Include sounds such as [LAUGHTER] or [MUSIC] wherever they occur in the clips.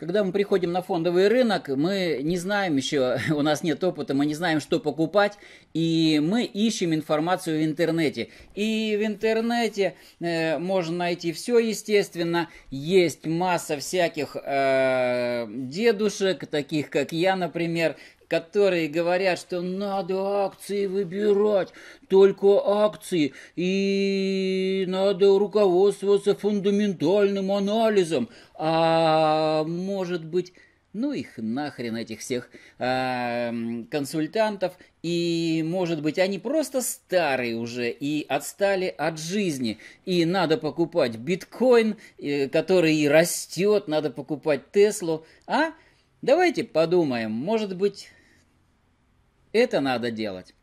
Когда мы приходим на фондовый рынок, мы не знаем еще, [LAUGHS] у нас нет опыта, мы не знаем, что покупать, и мы ищем информацию в интернете. И в интернете э, можно найти все, естественно. Есть масса всяких э, дедушек, таких как я, например, которые говорят, что надо акции выбирать, только акции, и надо руководствоваться фундаментальным анализом. А может быть, ну их нахрен этих всех э, консультантов. И, может быть, они просто старые уже и отстали от жизни. И надо покупать биткоин, э, который растет, надо покупать Теслу. А? Давайте подумаем, может быть, это надо делать.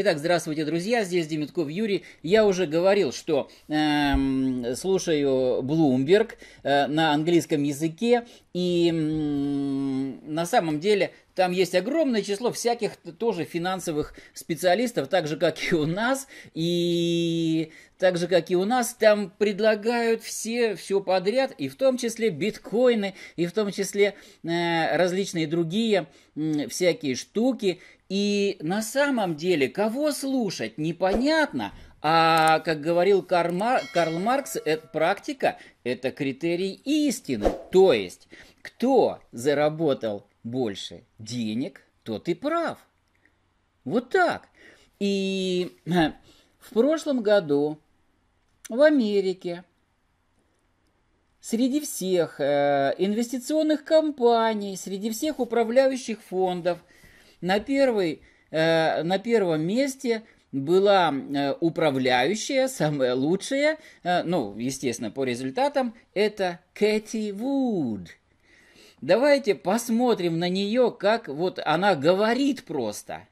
Итак, здравствуйте, друзья, здесь Демитков Юрий. Я уже говорил, что э, слушаю Bloomberg э, на английском языке, и э, на самом деле там есть огромное число всяких тоже финансовых специалистов, так же, как и у нас, и так же, как и у нас, там предлагают все, все подряд, и в том числе биткоины, и в том числе э, различные другие э, всякие штуки. И на самом деле, кого слушать, непонятно. А, как говорил Карл, Мар... Карл Маркс, эта практика – это критерий истины. То есть, кто заработал больше денег, тот и прав. Вот так. И [CLEARS THROAT] в прошлом году в Америке среди всех э, инвестиционных компаний, среди всех управляющих фондов – на, первой, э, на первом месте была э, управляющая, самая лучшая, э, ну, естественно, по результатам, это Кэти Вуд. Давайте посмотрим на нее, как вот она говорит просто.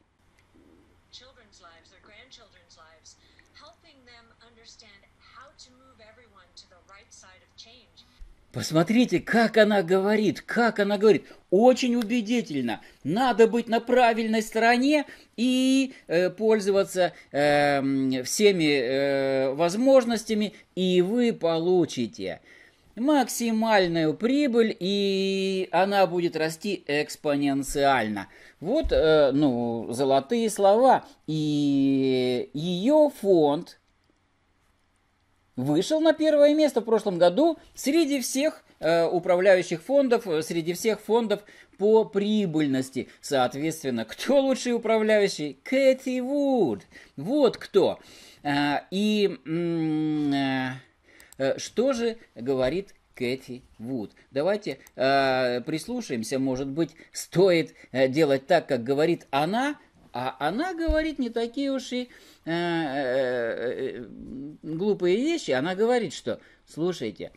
Lives, right change, Посмотрите, как она говорит, как она говорит. Очень убедительно. Надо быть на правильной стороне и э, пользоваться э, всеми э, возможностями, и вы получите максимальную прибыль, и она будет расти экспоненциально. Вот, э, ну, золотые слова. И ее фонд, вышел на первое место в прошлом году среди всех э, управляющих фондов, э, среди всех фондов по прибыльности. Соответственно, кто [LAUGHS] лучший управляющий? Кэти Вуд. Вот кто. Э, и э, э, что же говорит Кэти Вуд. Давайте э, прислушаемся, может быть, стоит э, делать так, как говорит она, а она говорит не такие уж и э, э, э, э глупые вещи. Она говорит, что, слушайте,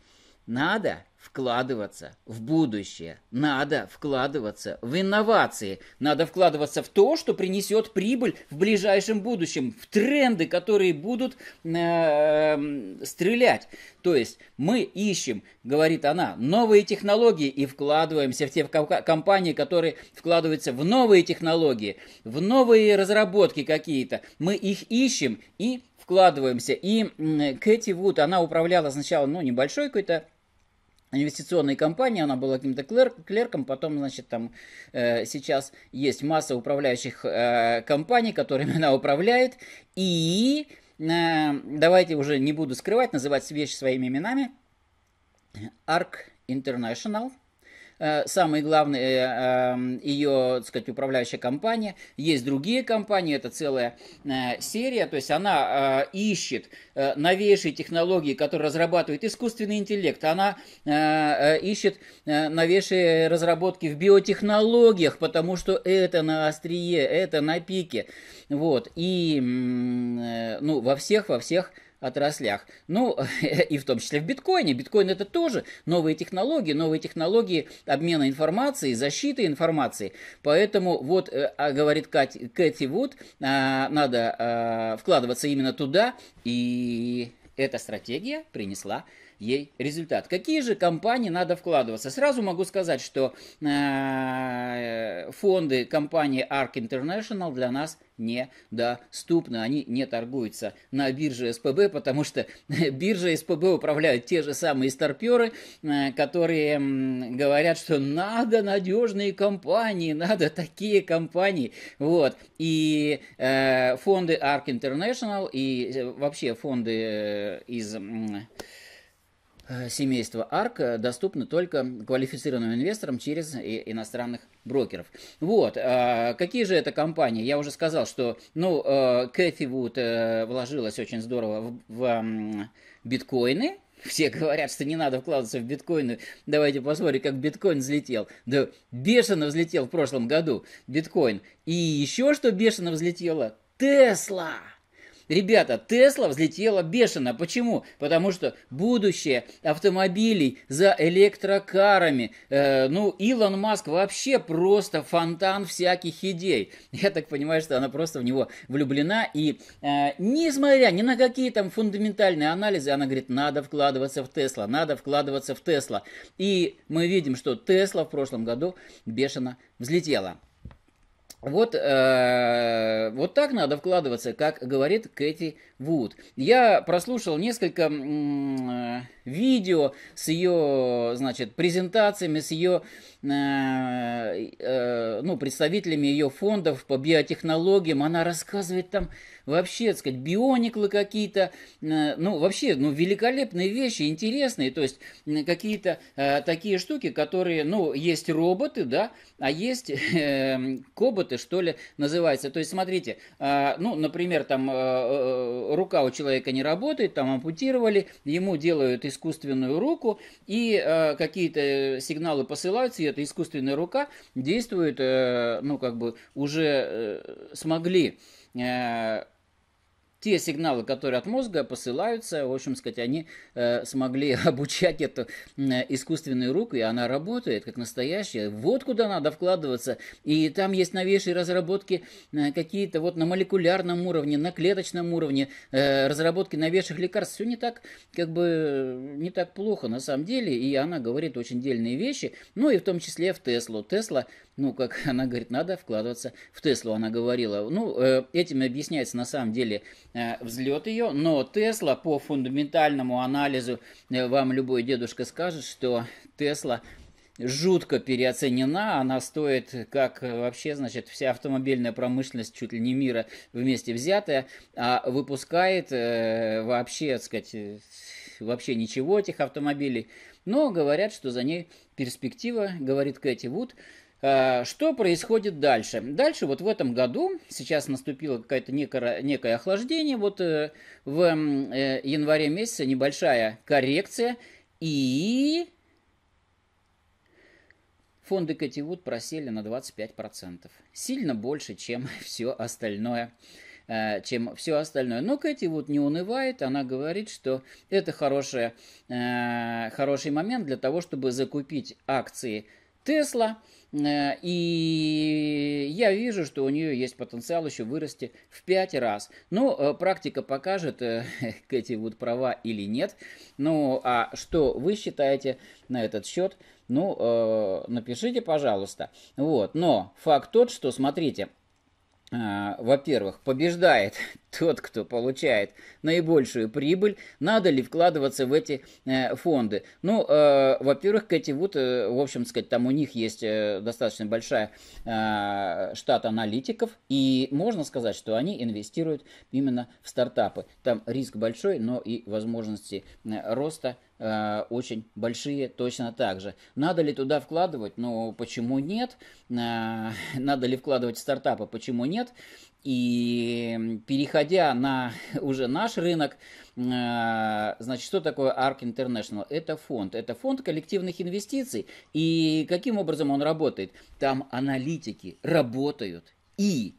надо вкладываться в будущее. Надо вкладываться в инновации. Надо вкладываться в то, что принесет прибыль в ближайшем будущем, в тренды, которые будут э, стрелять. То есть мы ищем, говорит она, новые технологии и вкладываемся в те компании, которые вкладываются в новые технологии, в новые разработки какие-то. Мы их ищем и вкладываемся. И Кэти Вуд, она управляла сначала, ну, небольшой какой-то инвестиционной компании, она была каким-то клерк, клерком, потом, значит, там э, сейчас есть масса управляющих э, компаний, которыми [LAUGHS] она управляет, и э, давайте уже не буду скрывать, называть вещи своими именами, ARC International – Э, самая главная э, эм, ее, так сказать, управляющая компания. Есть другие компании, это целая э, серия, то есть она ищет новейшие технологии, которые разрабатывает искусственный интеллект, она ищет новейшие разработки в биотехнологиях, потому что это на острие, это на пике, вот, и, ну, во всех, во всех отраслях. Ну, [LAUGHS] и в том числе в биткоине. Биткоин это тоже новые технологии, новые технологии обмена информацией, защиты информации. Поэтому вот, э, а, говорит Кать, Кэти Вуд, а, надо а, вкладываться именно туда, и эта стратегия принесла ей результат. Какие же компании надо вкладываться? Сразу могу сказать, что э, фонды компании ARK International для нас недоступны. Они не торгуются на бирже СПБ, потому что [LAUGHS] биржа СПБ управляют те же самые старперы, э, которые говорят, что надо надежные компании, надо такие компании. Вот. И э, фонды ARK International и э, вообще фонды э, из Э, семейства ARK э, доступны только квалифицированным инвесторам через иностранных брокеров. Вот. Э, какие же это компании? Я уже сказал, что ну, Кэфи Вуд вложилась очень здорово в, в биткоины, все говорят, что не надо вкладываться в биткоины. Давайте посмотрим, как биткоин взлетел. Да бешено взлетел в прошлом году биткоин. И еще что бешено взлетело? Тесла! Ребята, Тесла взлетела бешено. Почему? Потому что будущее автомобилей за электрокарами. Э, ну, Илон Маск вообще просто фонтан всяких идей. [LAUGHS] Я так понимаю, что она просто в него влюблена. И э, несмотря ни на какие там фундаментальные анализы, она говорит, надо вкладываться в Тесла, надо вкладываться в Тесла. И мы видим, что Тесла в прошлом году бешено взлетела. Вот, э, вот так надо вкладываться, как говорит Кэти Вуд. Я прослушал несколько э, видео с ее, значит, презентациями, с ее, э, ну, представителями ее фондов по биотехнологиям. Она рассказывает там вообще, так сказать, биониклы какие-то, э, ну, вообще, ну, великолепные вещи, интересные, то есть какие-то э, такие штуки, которые, ну, есть роботы, да, а есть [LAUGHS] э, коботы, что ли, называется. То есть, смотрите, э, ну, например, там э, э, э, рука у человека не работает, там ампутировали, ему делают искусственную руку, и э, какие-то сигналы посылаются, и эта искусственная рука действует, э, ну, как бы уже э, смогли э, те сигналы, которые от мозга посылаются, в общем сказать, они э, смогли [LAUGHS] обучать эту э, искусственную руку, и она работает как настоящая. Вот куда надо вкладываться. И там есть новейшие разработки э, какие-то вот на молекулярном уровне, на клеточном уровне, э, разработки новейших лекарств. Все не так, как бы, э, не так плохо на самом деле, и она говорит очень дельные вещи, ну и в том числе в Теслу. Тесла, ну, как [LAUGHS] она говорит, надо вкладываться в Теслу, она говорила. Ну, э, этим объясняется на самом деле Э, взлет ее, но Тесла по фундаментальному анализу, э, вам любой дедушка скажет, что Тесла жутко переоценена, она стоит, как э, вообще, значит, вся автомобильная промышленность чуть ли не мира вместе взятая, а выпускает э, вообще, так сказать, вообще ничего этих автомобилей, но говорят, что за ней перспектива, говорит Кэти Вуд, Э, что происходит дальше? Дальше вот в этом году, сейчас наступило какое-то некое, охлаждение, вот э, в э, январе месяце небольшая коррекция, и фонды Кэти Вуд просели на 25%. Сильно больше, чем [LAUGHS] все остальное чем все остальное. Но Кэти вот не унывает, она говорит, что это хорошая, хороший момент для того, чтобы закупить акции Тесла. Э, и я вижу, что у нее есть потенциал еще вырасти в 5 раз. Но ну, э, практика покажет, к э, [LAUGHS] Кэти Вуд права или нет. Ну, а что вы считаете на этот счет? Ну, напишите, пожалуйста. Вот. Но факт тот, что, смотрите, а, во-первых, побеждает [LAUGHS] тот, кто получает наибольшую прибыль, надо ли вкладываться в эти э, фонды? Ну, э, во-первых, Кэти Вуд, э, в общем сказать, там у них есть э, достаточно большая э, штат аналитиков, и можно сказать, что они инвестируют именно в стартапы. Там риск большой, но и возможности э, роста – Э, очень большие точно так же. Надо ли туда вкладывать? Ну, почему нет? Э, [LAUGHS] надо ли вкладывать в стартапы? Почему нет? И переходя на [LAUGHS] уже наш рынок, э, значит, что такое ARK International? Это фонд. Это фонд коллективных инвестиций. И каким образом он работает? Там аналитики работают и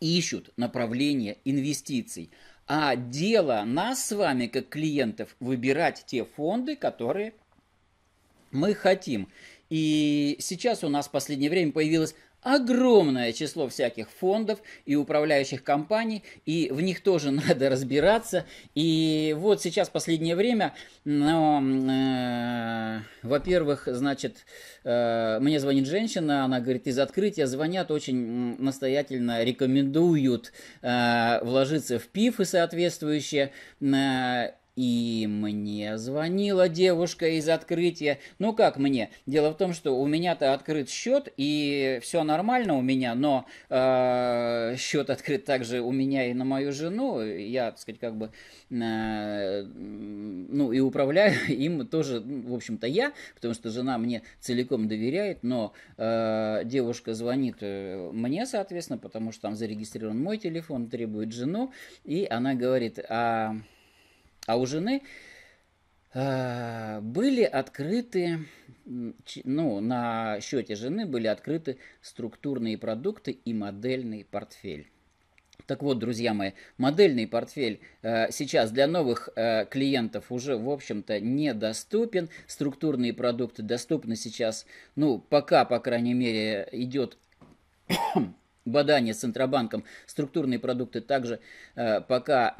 ищут направления инвестиций. А дело нас с вами, как клиентов, выбирать те фонды, которые мы хотим. И сейчас у нас в последнее время появилось огромное число всяких фондов и управляющих компаний, и в них тоже [LAUGHS] надо разбираться. И вот сейчас последнее время, ну, э, во-первых, значит, э, мне звонит женщина, она говорит, из открытия звонят, очень настоятельно рекомендуют э, вложиться в пифы соответствующие, э, и мне звонила девушка из открытия. Ну как мне? Дело в том, что у меня-то открыт счет, и все нормально у меня, но э, счет открыт также у меня и на мою жену. Я, так сказать, как бы, э, ну и управляю [LAUGHS] им тоже, ну, в общем-то, я, потому что жена мне целиком доверяет, но э, девушка звонит э, мне, соответственно, потому что там зарегистрирован мой телефон, требует жену, и она говорит, а... А у жены э, были открыты, ну, на счете жены были открыты структурные продукты и модельный портфель. Так вот, друзья мои, модельный портфель э, сейчас для новых э, клиентов уже, в общем-то, недоступен. Структурные продукты доступны сейчас, ну, пока, по крайней мере, идет Бадания с Центробанком структурные продукты также э, пока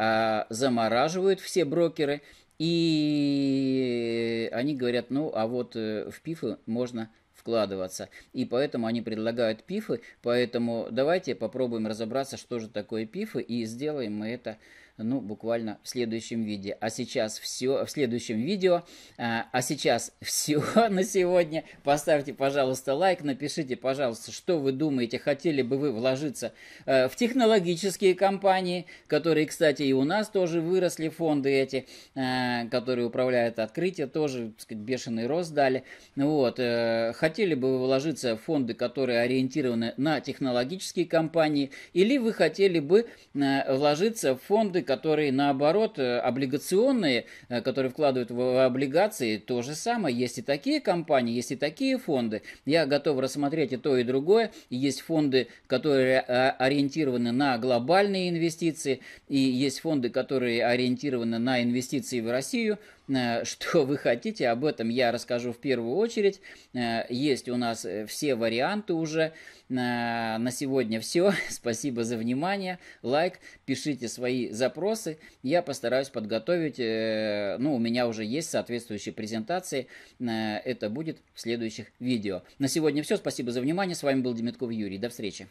э, замораживают все брокеры. И они говорят, ну а вот э, в ПИФы можно вкладываться. И поэтому они предлагают пифы. Поэтому давайте попробуем разобраться, что же такое пифы, и сделаем мы это ну, буквально в следующем виде. А сейчас все, в следующем видео. А, а сейчас [LAUGHS] все на сегодня. Поставьте, пожалуйста, лайк, напишите, пожалуйста, что вы думаете, хотели бы вы вложиться э, в технологические компании, которые, кстати, и у нас тоже выросли фонды эти, э, которые управляют открытие, тоже, так сказать, бешеный рост дали. Вот. Э, хотели бы вы вложиться в фонды, которые ориентированы на технологические компании, или вы хотели бы вложиться в фонды, которые наоборот э, облигационные, э, которые вкладывают в облигации, то же самое. Есть и такие компании, есть и такие фонды. Я готов рассмотреть и то, и другое. Есть фонды, которые э, ориентированы на глобальные инвестиции, и есть фонды, которые ориентированы на инвестиции в Россию. Э, [LAUGHS] что вы хотите, об этом я расскажу в первую очередь. Э, есть у нас э, все варианты уже. На сегодня все. [LAUGHS] Спасибо за внимание. Лайк, пишите свои запросы. Я постараюсь подготовить, ну, у меня уже есть соответствующие презентации. Это будет в следующих видео. На сегодня все. Спасибо за внимание. С вами был Демитков Юрий. До встречи.